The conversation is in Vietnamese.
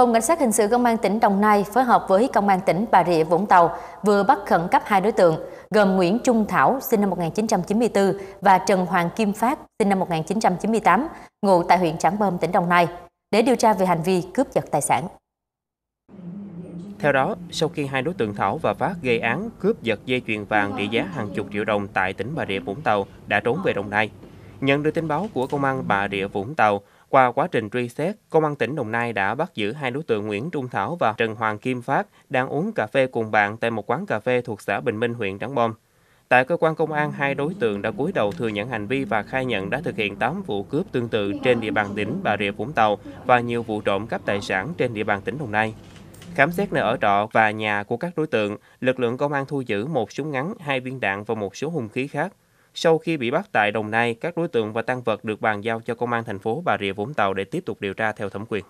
Phòng Cảnh sát Hình sự Công an tỉnh Đồng Nai phối hợp với Công an tỉnh Bà Rịa Vũng Tàu vừa bắt khẩn cấp hai đối tượng gồm Nguyễn Trung Thảo sinh năm 1994 và Trần Hoàng Kim Phát sinh năm 1998 ngụ tại huyện Trảng Bom, tỉnh Đồng Nai để điều tra về hành vi cướp giật tài sản. Theo đó, sau khi hai đối tượng Thảo và Phát gây án cướp giật dây chuyền vàng trị giá hàng chục triệu đồng tại tỉnh Bà Rịa Vũng Tàu đã trốn về Đồng Nai, Nhận được tin báo của công an Bà Rịa Vũng Tàu, qua quá trình truy xét, công an tỉnh Đồng Nai đã bắt giữ hai đối tượng Nguyễn Trung Thảo và Trần Hoàng Kim Phát đang uống cà phê cùng bạn tại một quán cà phê thuộc xã Bình Minh, huyện Trắng Bom. Tại cơ quan công an, hai đối tượng đã cúi đầu thừa nhận hành vi và khai nhận đã thực hiện 8 vụ cướp tương tự trên địa bàn tỉnh Bà Rịa Vũng Tàu và nhiều vụ trộm cắp tài sản trên địa bàn tỉnh Đồng Nai. Khám xét nơi ở trọ và nhà của các đối tượng, lực lượng công an thu giữ một súng ngắn, hai viên đạn và một số hung khí khác. Sau khi bị bắt tại Đồng Nai, các đối tượng và tăng vật được bàn giao cho công an thành phố Bà Rịa Vũng Tàu để tiếp tục điều tra theo thẩm quyền.